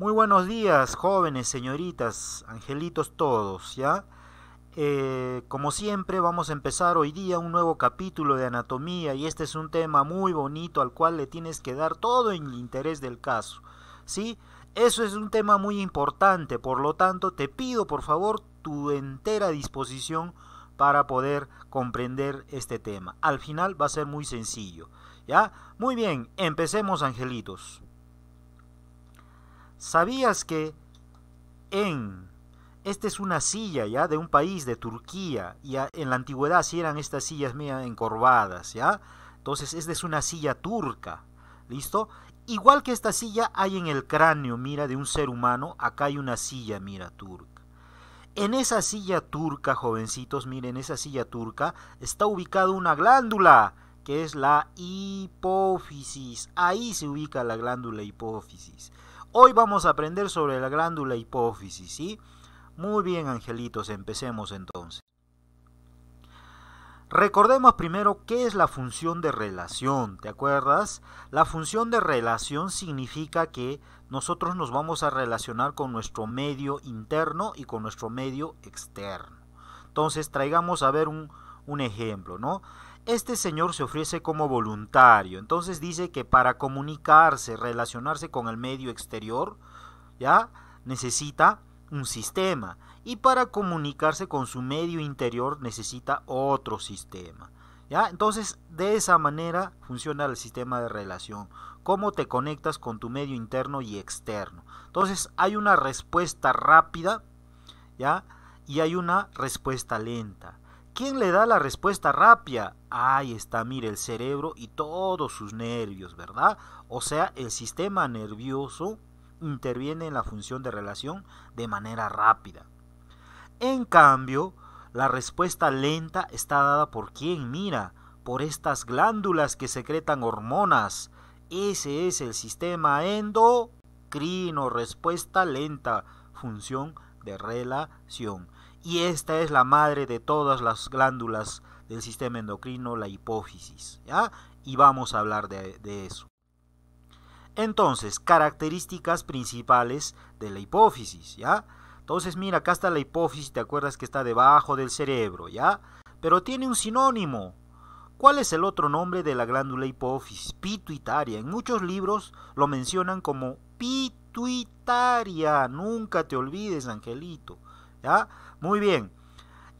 Muy buenos días, jóvenes, señoritas, angelitos todos, ¿ya? Eh, como siempre, vamos a empezar hoy día un nuevo capítulo de anatomía y este es un tema muy bonito al cual le tienes que dar todo el interés del caso, ¿sí? Eso es un tema muy importante, por lo tanto, te pido por favor tu entera disposición para poder comprender este tema. Al final va a ser muy sencillo. ¿Ya? Muy bien, empecemos angelitos. ¿Sabías que en... Esta es una silla, ¿ya? De un país, de Turquía. Y en la antigüedad sí eran estas sillas mías encorvadas, ¿ya? Entonces, esta es una silla turca. ¿Listo? Igual que esta silla hay en el cráneo, mira, de un ser humano. Acá hay una silla, mira, turca. En esa silla turca, jovencitos, miren, esa silla turca está ubicada una glándula, que es la hipófisis. Ahí se ubica la glándula hipófisis. Hoy vamos a aprender sobre la glándula hipófisis, ¿sí? Muy bien, angelitos, empecemos entonces. Recordemos primero qué es la función de relación, ¿te acuerdas? La función de relación significa que nosotros nos vamos a relacionar con nuestro medio interno y con nuestro medio externo. Entonces traigamos a ver un, ejemplo, ¿no? Este señor se ofrece como voluntario, entonces dice que para comunicarse, relacionarse con el medio exterior, ¿ya? Necesita un sistema y para comunicarse con su medio interior necesita otro sistema. ¿ya? Entonces, de esa manera funciona el sistema de relación, cómo te conectas con tu medio interno y externo. Entonces, hay una respuesta rápida ¿ya? y hay una respuesta lenta. ¿Quién le da la respuesta rápida? Ahí está, mire, el cerebro y todos sus nervios, ¿verdad? O sea, el sistema nervioso interviene en la función de relación de manera rápida. En cambio, la respuesta lenta está dada por quien mira, por estas glándulas que secretan hormonas. Ese es el sistema endocrino, respuesta lenta, función de relación. Y esta es la madre de todas las glándulas del sistema endocrino, la hipófisis. ¿ya? Y vamos a hablar de eso. Entonces, características principales de la hipófisis, ¿ya? Entonces, mira, acá está la hipófisis, ¿te acuerdas que está debajo del cerebro, ¿ya? Pero tiene un sinónimo. ¿Cuál es el otro nombre de la glándula hipófisis? Pituitaria. En muchos libros lo mencionan como pituitaria. Nunca te olvides, Angelito. ¿Ya? Muy bien.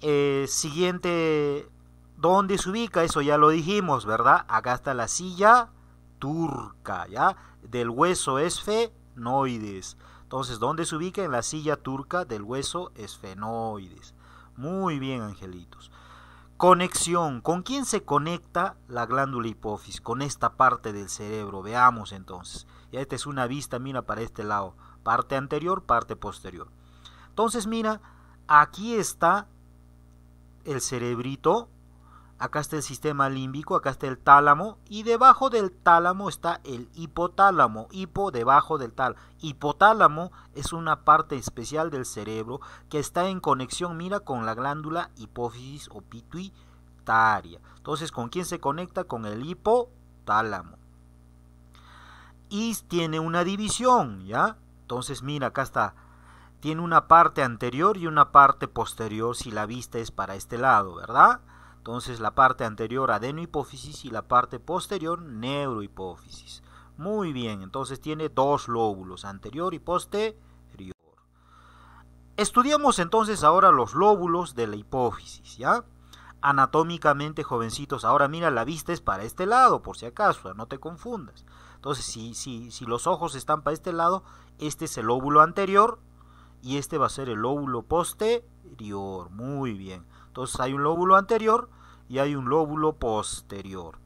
Eh, siguiente, ¿dónde se ubica? Eso ya lo dijimos, ¿verdad? Acá está la silla turca, ¿ya? del hueso esfenoides. Entonces, ¿dónde se ubica? En la silla turca del hueso esfenoides. Muy bien, angelitos. Conexión. ¿Con quién se conecta la glándula hipófisis? Con esta parte del cerebro. Veamos entonces. Ya esta es una vista, mira, para este lado. Parte anterior, parte posterior. Entonces, mira, aquí está el cerebrito Acá está el sistema límbico, acá está el tálamo y debajo del tálamo está el hipotálamo, hipo debajo del tal Hipotálamo es una parte especial del cerebro que está en conexión, mira, con la glándula hipófisis o pituitaria. Entonces, ¿con quién se conecta? Con el hipotálamo. Y tiene una división, ¿ya? Entonces, mira, acá está tiene una parte anterior y una parte posterior si la vista es para este lado, ¿verdad? Entonces la parte anterior adenohipófisis y la parte posterior neurohipófisis. Muy bien, entonces tiene dos lóbulos, anterior y posterior. Estudiamos entonces ahora los lóbulos de la hipófisis, ¿ya? Anatómicamente, jovencitos, ahora mira, la vista es para este lado, por si acaso, no te confundas. Entonces, si, si, si los ojos están para este lado, este es el lóbulo anterior y este va a ser el lóbulo posterior. Muy bien. Entonces hay un lóbulo anterior y hay un lóbulo posterior.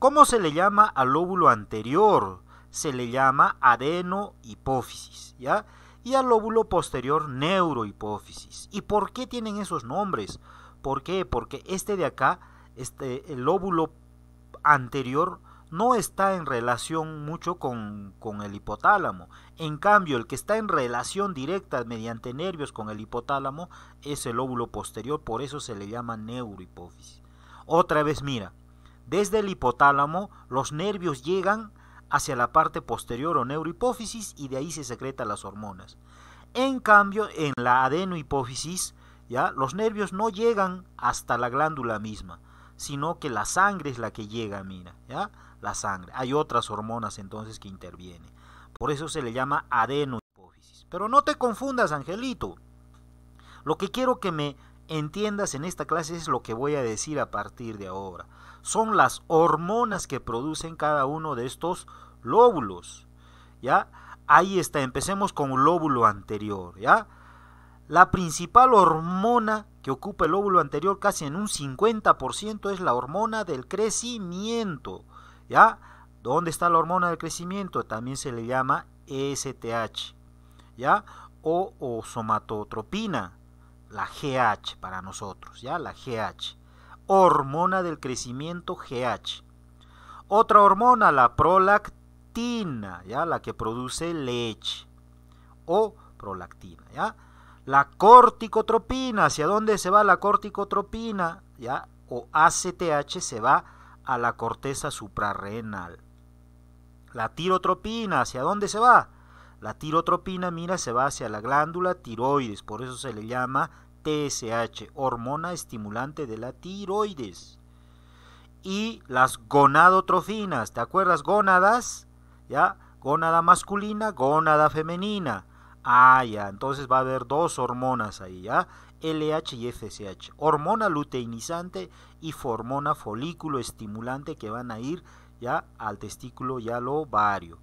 ¿Cómo se le llama al lóbulo anterior? Se le llama adenohipófisis, ¿ya? Y al lóbulo posterior neurohipófisis. ¿Y por qué tienen esos nombres? ¿Por qué? Porque este de acá, este, el lóbulo anterior, no está en relación mucho con, el hipotálamo. En cambio, el que está en relación directa mediante nervios con el hipotálamo es el óvulo posterior, por eso se le llama neurohipófisis. Otra vez, mira, desde el hipotálamo los nervios llegan hacia la parte posterior o neurohipófisis y de ahí se secretan las hormonas. En cambio, en la adenohipófisis, ¿ya? los nervios no llegan hasta la glándula misma, sino que la sangre es la que llega, mira, ¿ya? la sangre. Hay otras hormonas entonces que intervienen. Por eso se le llama adenohipófisis. Pero no te confundas, Angelito. Lo que quiero que me entiendas en esta clase es lo que voy a decir a partir de ahora. Son las hormonas que producen cada uno de estos lóbulos. ¿Ya? Ahí está, empecemos con el lóbulo anterior, ¿ya? La principal hormona que ocupa el lóbulo anterior casi en un 50% es la hormona del crecimiento. ¿Ya? ¿Dónde está la hormona del crecimiento? También se le llama STH, ¿ya? O, somatotropina, la GH para nosotros, ¿ya? La GH. Hormona del crecimiento GH. Otra hormona, la prolactina, ¿ya? La que produce leche o prolactina, ¿ya? La corticotropina, ¿hacia dónde se va la corticotropina? ¿Ya? O ACTH se va a la corteza suprarrenal. La tirotropina, ¿hacia dónde se va? La tirotropina, mira, se va hacia la glándula tiroides, por eso se le llama TSH, hormona estimulante de la tiroides. Y las gonadotrofinas, ¿te acuerdas? Gónadas, ¿ya? Gónada masculina, gónada femenina. Ah, ya, entonces va a haber dos hormonas ahí, ¿ya? LH y FSH, hormona luteinizante y hormona folículo estimulante que van a ir ya al testículo y al ovario.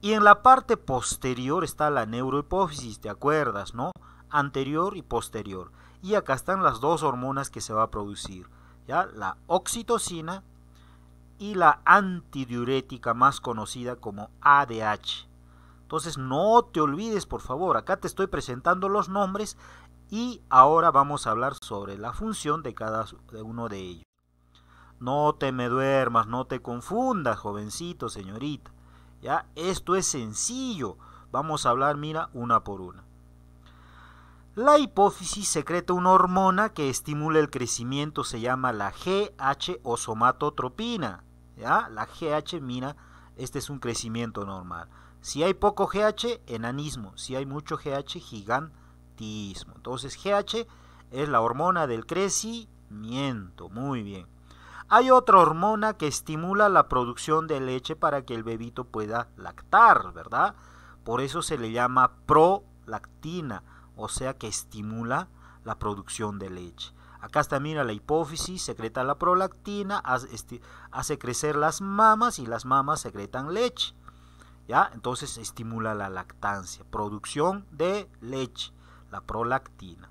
Y en la parte posterior está la neurohipófisis, ¿te acuerdas, no? Anterior y posterior. Y acá están las dos hormonas que se va a producir, ¿ya? La oxitocina y la antidiurética más conocida como ADH. Entonces no te olvides, por favor, acá te estoy presentando los nombres y ahora vamos a hablar sobre la función de cada uno de ellos. No te me duermas, no te confundas, jovencito, señorita. Ya, esto es sencillo. Vamos a hablar, mira, una por una. La hipófisis secreta una hormona que estimula el crecimiento, se llama la GH o somatotropina. ¿ya? La GH, mira, este es un crecimiento normal. Si hay poco GH, enanismo. Si hay mucho GH, gigante entonces GH es la hormona del crecimiento. Muy bien. Hay otra hormona que estimula la producción de leche para que el bebito pueda lactar, ¿verdad? Por eso se le llama prolactina, o sea que estimula la producción de leche. Acá está, mira, la hipófisis secreta la prolactina, hace crecer las mamas y las mamas secretan leche. ¿Ya? Entonces estimula la lactancia, producción de leche la prolactina.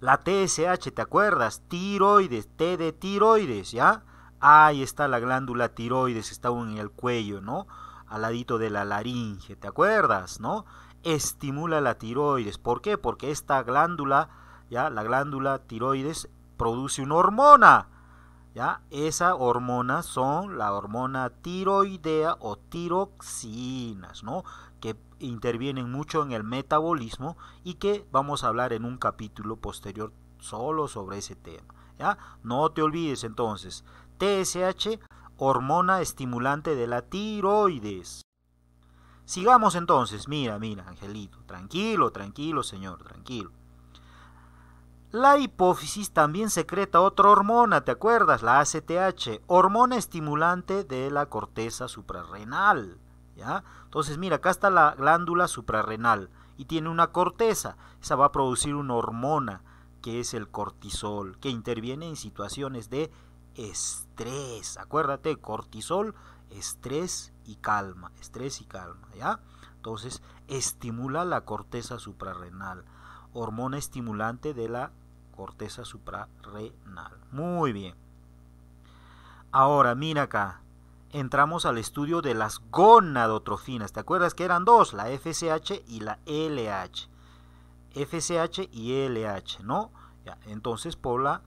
La TSH, ¿te acuerdas? Tiroides, T de tiroides, ¿ya? Ahí está la glándula tiroides, está en el cuello, ¿no? Al ladito de la laringe, ¿te acuerdas, no? Estimula la tiroides. ¿Por qué? Porque esta glándula, ¿ya? La glándula tiroides produce una hormona esa hormona son la hormona tiroidea o tiroxinas, ¿no? Que intervienen mucho en el metabolismo y que vamos a hablar en un capítulo posterior solo sobre ese tema, ¿ya? No te olvides entonces, TSH, hormona estimulante de la tiroides. Sigamos entonces, mira, mira, Angelito, tranquilo, tranquilo, señor, tranquilo. La hipófisis también secreta otra hormona, ¿te acuerdas? La ACTH, hormona estimulante de la corteza suprarrenal. ¿ya? Entonces, mira, acá está la glándula suprarrenal y tiene una corteza. Esa va a producir una hormona que es el cortisol, que interviene en situaciones de estrés. Acuérdate, cortisol, estrés y calma. Estrés y calma, ¿ya? Entonces, estimula la corteza suprarrenal hormona estimulante de la corteza suprarrenal. Muy bien. Ahora, mira acá. Entramos al estudio de las gonadotrofinas. ¿Te acuerdas que eran dos? La FSH y la LH. FSH y LH, ¿no? Ya, entonces, Paula,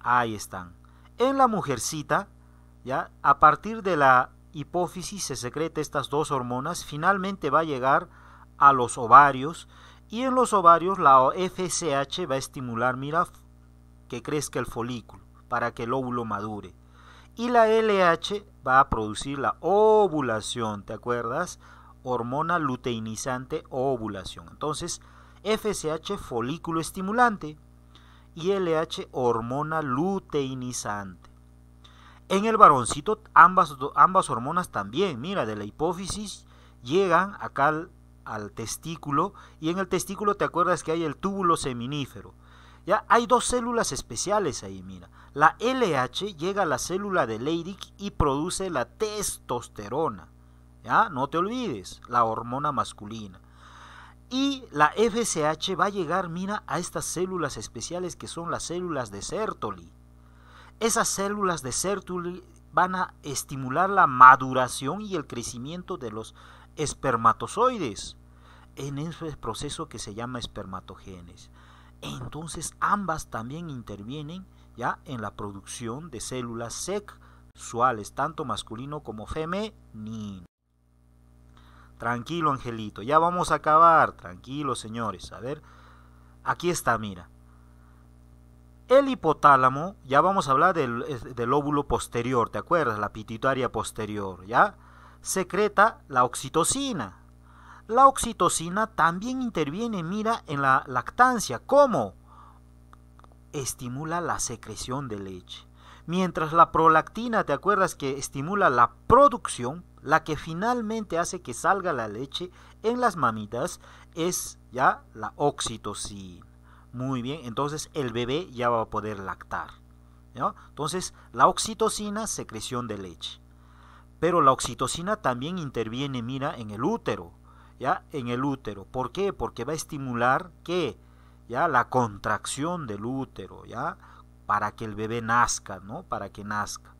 ahí están. En la mujercita, ya, a partir de la hipófisis se secreta estas dos hormonas. Finalmente va a llegar a los ovarios y en los ovarios la FSH va a estimular, mira, que crezca el folículo para que el óvulo madure. Y la LH va a producir la ovulación, ¿te acuerdas? Hormona luteinizante ovulación. Entonces, FSH folículo estimulante y LH hormona luteinizante. En el varoncito ambas, ambas hormonas también, mira, de la hipófisis llegan acá al al testículo y en el testículo te acuerdas que hay el túbulo seminífero. Ya hay dos células especiales ahí, mira. La LH llega a la célula de Leydig y produce la testosterona. ¿Ya? No te olvides, la hormona masculina. Y la FSH va a llegar, mira, a estas células especiales que son las células de Sertoli. Esas células de Sertoli van a estimular la maduración y el crecimiento de los espermatozoides en ese proceso que se llama espermatogénesis. Entonces ambas también intervienen ya en la producción de células sexuales, tanto masculino como femenino. Tranquilo, Angelito, ya vamos a acabar. Tranquilo, señores. A ver, aquí está, mira. El hipotálamo, ya vamos a hablar del, del óvulo posterior, ¿te acuerdas? La pituitaria posterior, ¿ya? secreta la oxitocina. La oxitocina también interviene, mira, en la lactancia. ¿Cómo? Estimula la secreción de leche. Mientras la prolactina, ¿te acuerdas que estimula la producción? La que finalmente hace que salga la leche en las mamitas es ya la oxitocina. Muy bien, entonces el bebé ya va a poder lactar. Entonces, la oxitocina, secreción de leche. Pero la oxitocina también interviene, mira, en el útero, ¿ya? En el útero. ¿Por qué? Porque va a estimular ¿qué? ya la contracción del útero, ¿ya? Para que el bebé nazca, ¿no? Para que nazca.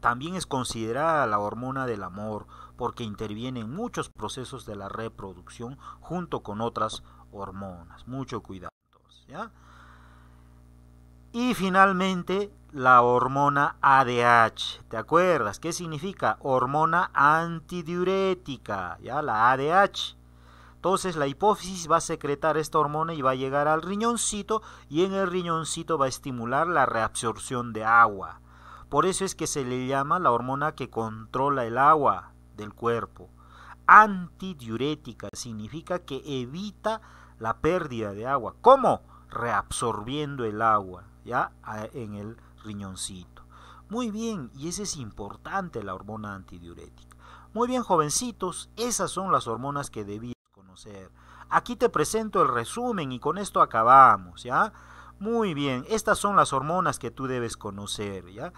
También es considerada la hormona del amor porque interviene en muchos procesos de la reproducción junto con otras hormonas. Mucho cuidado, ¿ya? Y finalmente la hormona ADH. ¿Te acuerdas? ¿Qué significa? Hormona antidiurética, ¿ya? La ADH. Entonces la hipófisis va a secretar esta hormona y va a llegar al riñoncito y en el riñoncito va a estimular la reabsorción de agua. Por eso es que se le llama la hormona que controla el agua del cuerpo. Antidiurética significa que evita la pérdida de agua. ¿Cómo? Reabsorbiendo el agua ya en el riñoncito. Muy bien, y esa es importante la hormona antidiurética. Muy bien, jovencitos, esas son las hormonas que debías conocer. Aquí te presento el resumen y con esto acabamos, ¿ya? Muy bien, estas son las hormonas que tú debes conocer, ¿ya?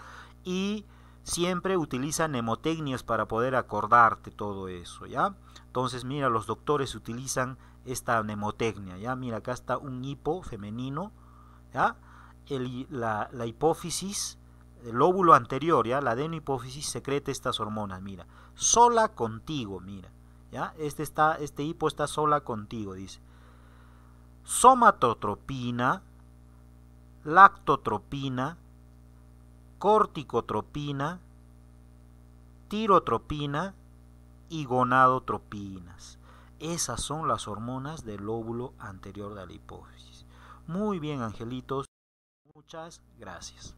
Y siempre utiliza mnemotecnias para poder acordarte todo eso, ¿ya? Entonces, mira, los doctores utilizan esta nemotecnia ¿ya? Mira, acá está un hipo femenino, ¿ya? la, hipófisis, el lóbulo anterior, ¿ya? la adenohipófisis secreta estas hormonas, mira, sola contigo, mira, ¿ya? Este, está, este hipo está sola contigo, dice. Somatotropina, lactotropina, corticotropina, tirotropina y gonadotropinas. Esas son las hormonas del lóbulo anterior de la hipófisis. Muy bien, angelitos. Muchas gracias.